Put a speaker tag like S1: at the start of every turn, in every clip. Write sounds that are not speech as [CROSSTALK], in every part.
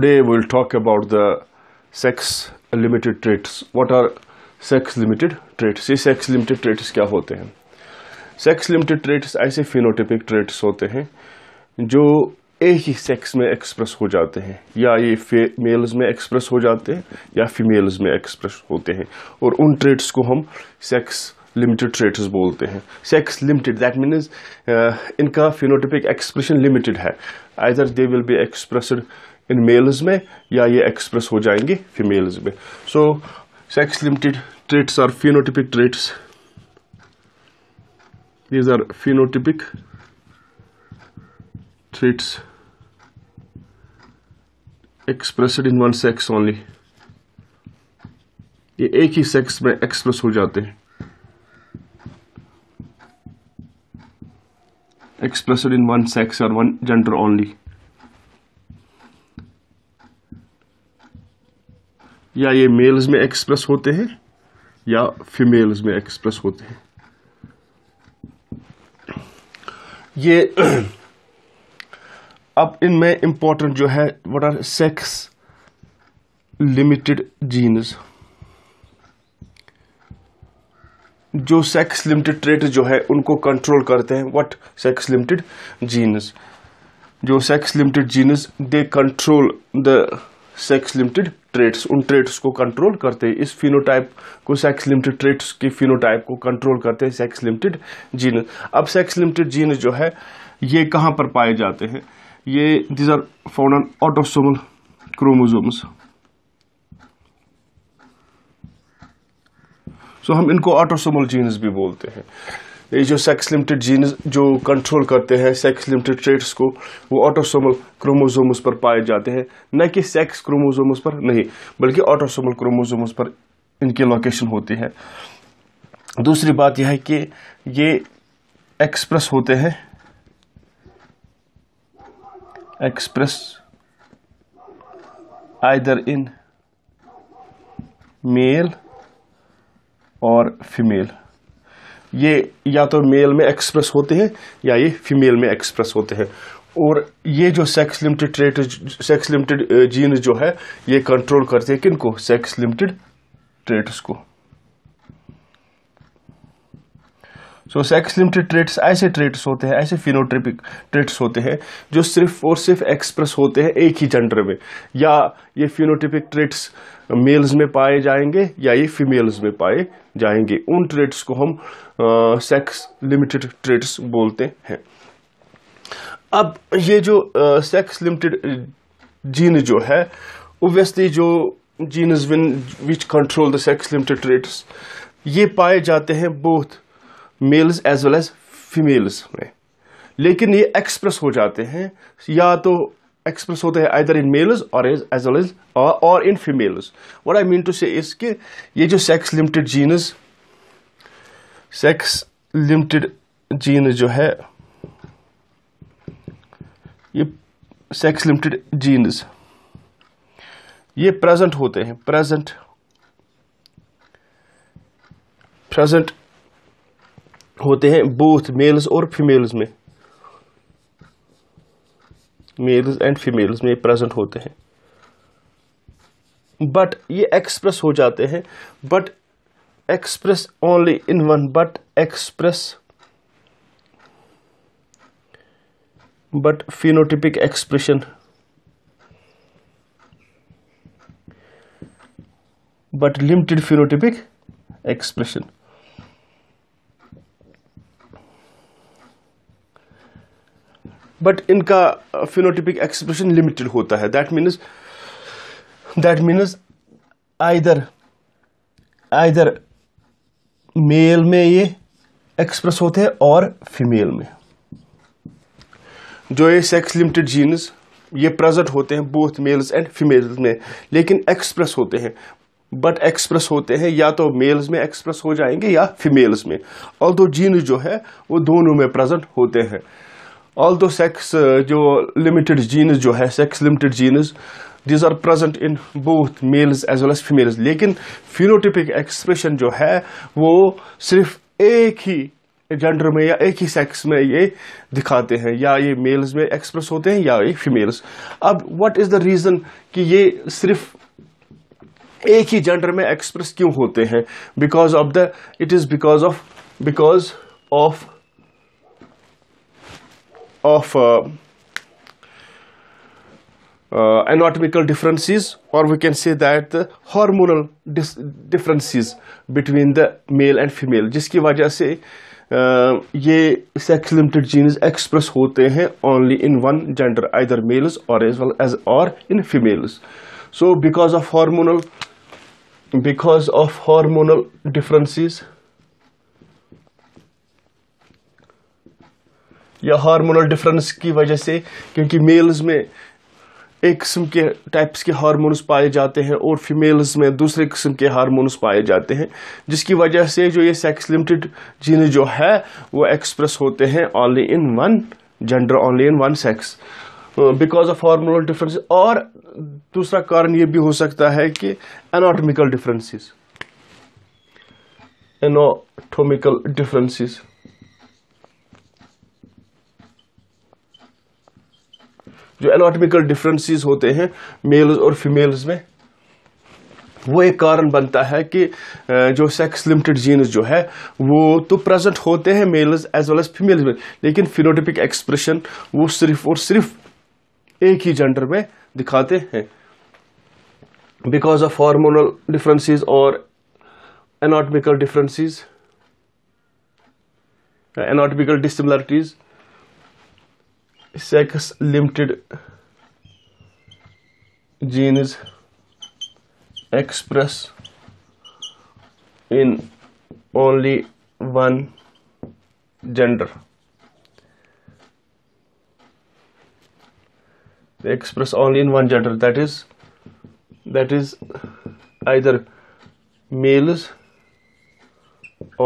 S1: Today we'll talk about the sex limited traits. What are sex limited traits? ये sex limited traits क्या होते हैं sex limited traits ऐसे phenotypic traits होते हैं जो एक ही सेक्स में एक्सप्रेस हो जाते हैं या ये मेल्स में एक्सप्रेस हो जाते हैं या फीमेल्स में एक्सप्रेस होते हैं और उन ट्रेट्स को हम सेक्स लिमिटेड ट्रेट्स बोलते हैं सेक्स लिमिटेड दैट मीन्स इनका फिनोटिपिक एक्सप्रेशन लिमिटेड है either they will be expressed in males में या ये एक्सप्रेस हो जाएंगे फीमेल्स में so sex limited traits are phenotypic traits these are phenotypic traits expressed in one sex only ये एक ही सेक्स में एक्सप्रेस हो जाते हैं एक्सप्रेसड इन वन सेक्स और वन जेंडर ओनली या ये मेल्स में एक्सप्रेस होते हैं या फीमेल्स में एक्सप्रेस होते हैं ये [CLEARS THROAT] अब इनमें इम्पोर्टेंट जो है what are sex limited genes जो सेक्स लिमिटेड ट्रेट जो है उनको कंट्रोल करते हैं व्हाट सेक्स लिमिटेड जीन्स जो sex limited genes they control the sex limited traits उन ट्रेट्स को कंट्रोल करते हैं इस फिनोटाइप को सेक्स लिमिटेड ट्रेट्स की फिनोटाइप को कंट्रोल करते सेक्स लिमिटेड जीन अब सेक्स लिमिटेड जीन जो है ये कहाँ पर पाए जाते हैं ये these are found on autosomal chromosomes so हम इनको ऑटोसोमल जीन्स भी बोलते हैं ये जो सेक्स लिमिटेड जीन जो कंट्रोल करते हैं सेक्स लिमिटेड ट्रेट्स को वो ऑटोसोमल क्रोमोजोम्स पर पाए जाते हैं न कि सेक्स क्रोमोजोम्स पर नहीं बल्कि ऑटोसोमल क्रोमोजोम्स पर इनकी लोकेशन होती है दूसरी बात यह है कि ये एक्सप्रेस होते हैं एक्सप्रेस आइदर इन मेल और फीमेल ये या तो मेल में एक्सप्रेस होते हैं या ये फीमेल में एक्सप्रेस होते हैं और ये जो sex limited trait sex limited gene जो है ये कंट्रोल करते हैं किनको सेक्स लिमिटेड ट्रेट्स को सो सेक्स लिमिटेड ट्रेड्स ऐसे ट्रेड्स होते हैं ऐसे फिनोट्रिपिक ट्रेड्स होते हैं जो सिर्फ और सिर्फ एक्सप्रेस होते हैं एक ही जेंडर में या ये फिनोटिपिक ट्रेड्स मेल्स में पाए जाएंगे या ये फीमेल्स में पाए जाएंगे उन ट्रेड्स को हम सेक्स लिमिटेड ट्रेड्स बोलते हैं अब ये जो सेक्स लिमिटेड जीन जो है ओबियसली जो जीन विन which control the sex limited traits ये पाए जाते हैं both males as well as females में लेकिन ये एक्सप्रेस हो जाते हैं या तो एक्सप्रेस होते हैं आइदर इन मेल्स और एज वेल एज और in females what I mean to say is कि ये जो sex limited genes sex limited gene जो है ये सेक्स लिमिटेड जीन्स ये प्रेजेंट होते हैं प्रेजेंट प्रेजेंट होते हैं बोथ मेल्स और फीमेल्स में मेल्स एंड फीमेल्स में प्रेजेंट होते हैं बट ये एक्सप्रेस हो जाते हैं but express only in one but express but phenotypic expression but limited phenotypic expression but इनका फिनोटिपिक एक्सप्रेशन लिमिटेड होता है that means that means either either male में ये एक्सप्रेस होते हैं और फीमेल में जो ये सेक्स लिमिटेड जीन्स ये प्रेजेंट होते हैं बोथ मेल्स एंड फीमेल्स में लेकिन एक्सप्रेस होते हैं बट एक्सप्रेस होते हैं या तो मेल्स में एक्सप्रेस हो जाएंगे या फीमेल्स में और दो जीन्स जो है वो दोनों में प्रेजेंट होते हैं ऑल दो सेक्स जो लिमिटेड जीन्स जो है sex limited genes these are present in both males as well as females लेकिन फिनोटिपिक एक्सप्रेशन जो है वो सिर्फ एक ही जेंडर में या एक ही सेक्स में ये दिखाते हैं या ये मेल्स में एक्सप्रेस होते हैं या ये फीमेल्स अब व्हाट इज़ द रीज़न कि ये सिर्फ एक ही जेंडर में एक्सप्रेस क्यों होते हैं because of the it is because of because of of uh, uh, anatomical differences or we can say that the hormonal differences between the male and female jiski wajah se ye sex limited genes express hote only in one gender either males or as well as or in females so because of hormonal because of hormonal differences या hormonal difference की वजह से क्योंकि mails में एक किस्म के types के हार्मोन्स पाए जाते हैं और फीमेल्स में दूसरे किस्म के हार्मोन्स पाए जाते हैं जिसकी वजह से जो ये सेक्स लिमिटेड जीन जो है वो एक्सप्रेस होते हैं only in one gender only in one sex because of hormonal difference और दूसरा कारण ये भी हो सकता है कि एनाटोमिकल डिफरेंसेस एनाटोमिकल डिफरेंसेस जो एनाटॉमिकल डिफरेंसेस होते हैं मेल्स और फीमेल्स में वो एक कारण बनता है कि जो सेक्स लिमिटेड जीन्स जो है वो तो प्रेजेंट होते हैं males as well as females में लेकिन फिनोटिपिक एक्सप्रेशन वो सिर्फ और सिर्फ एक ही जेंडर में दिखाते हैं बिकॉज ऑफ हार्मोनल डिफरेंसेस और anatomical differences anatomical dissimilarities sex limited genes express in only one gender express only in one gender that is that is either males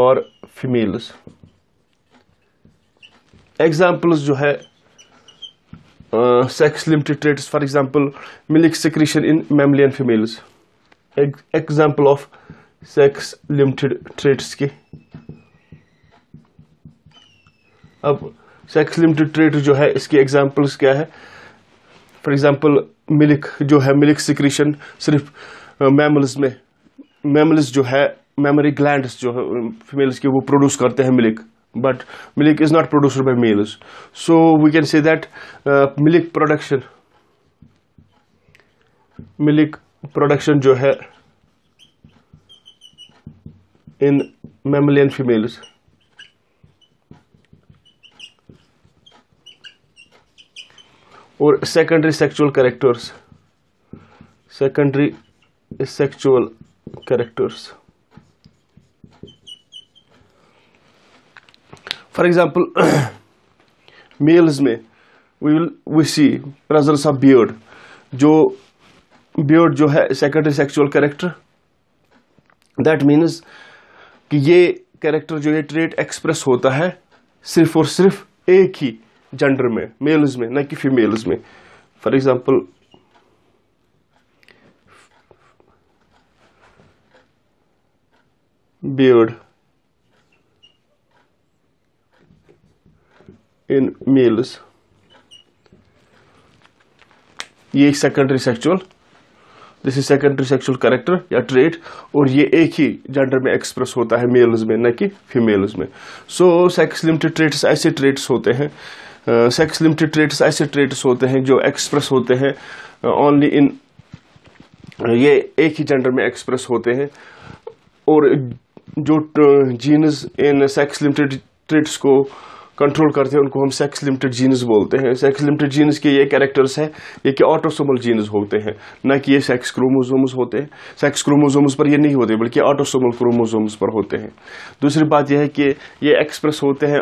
S1: और फीमेल्स एग्जाम्पल्स जो है uh, sex limited traits for example milk secretion in mammalian females Ex example of sex limited traits के अब sex limited trait जो है इसकी examples क्या है फॉर एग्जांपल मिल्क जो है मिल्क सिक्रीशन सिर्फ मैमल्स uh, में मैमल्स जो है मेमोरी ग्लैंड्स जो है फीमेल्स uh, के वो प्रोड्यूस करते हैं milk but milk is not produced by males so we can say that uh, milk production milk production jo hai in mammalian females or secondary sexual characters secondary sexual characters for example males में we will we see presence of beard जो beard जो है secondary sexual character that means कि ये character जो ये trait express होता है सिर्फ और सिर्फ एक ही जेंडर में मेल्स में ना कि फीमेल्स में for example beard in males ये एक secondary sexual this is secondary sexual character या ट्रेट और ये एक ही जेंडर में एक्सप्रेस होता है मेल्स में न कि फीमेल्स में सो सेक्स लिमिटेड ट्रेट्स ऐसे ट्रेट्स होते हैं सेक्स लिमिटेड ट्रेट्स ऐसे ट्रेट्स होते हैं जो एक्सप्रेस होते हैं ओनली इन ये एक ही जेंडर में एक्सप्रेस होते हैं और जो genes in sex limited traits को uh, कंट्रोल करते हैं उनको हम सेक्स लिमिटेड जीन्स बोलते हैं सेक्स लिमिटेड जीन्स के ये कैरेक्टर्स हैं ये कि ऑटोसोमल जीन्स होते हैं ना कि ये सेक्स क्रोमोजोम्स होते हैं सेक्स क्रोमोजोम्स पर ये नहीं होते बल्कि ऑटोसोमल क्रोमोजोम्स पर होते हैं दूसरी बात यह है कि ये एक्सप्रेस होते हैं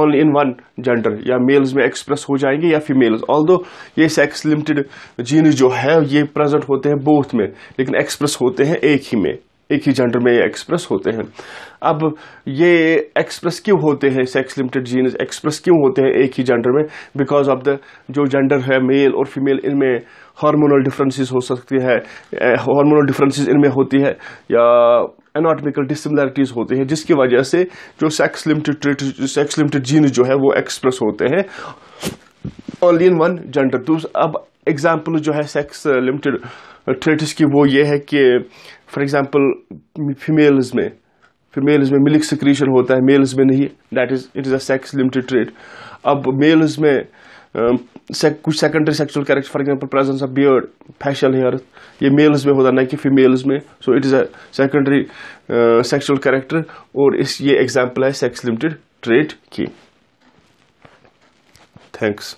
S1: ओनली इन वन जेंडर या मेल्स में एक्सप्रेस हो जाएंगे या फीमेल्स ऑल दो ये सेक्स लिमिटेड जीन्स जो है ये प्रेजेंट होते हैं बोथ में लेकिन एक्सप्रेस होते हैं एक ही में एक ही जेंडर में एक्सप्रेस होते हैं अब ये एक्सप्रेस क्यों होते हैं सेक्स लिमिटेड जीन्स एक्सप्रेस क्यों होते हैं एक ही जेंडर में बिकॉज ऑफ द जो जेंडर है मेल और फीमेल इनमें हार्मोनल डिफरेंसेस हो सकती है हार्मोनल डिफरेंसेस इनमें होती है या एनाटॉमिकल डिसमिलरिटीज होती है जिसकी वजह से जो sex limited sex limited genes जो है वो एक्सप्रेस होते हैं ऑनली इन वन जेंडर अब एग्जाम्पल जो है सेक्स लिमिटेड ट्रेटिस की वो ये है कि फॉर एग्जाम्पल फीमेल्स में फीमेल्स में मिल्क सिक्रीशन होता है मेल्स में नहीं that is it is a sex limited trait अब मेल्स में um, कुछ secondary sexual character for example presence of beard facial hair ये मेल्स में होता ना कि फीमेल्स में so it is a secondary sexual character और इस ये एग्जाम्पल है सेक्स लिमिटेड ट्रेड की थैंक्स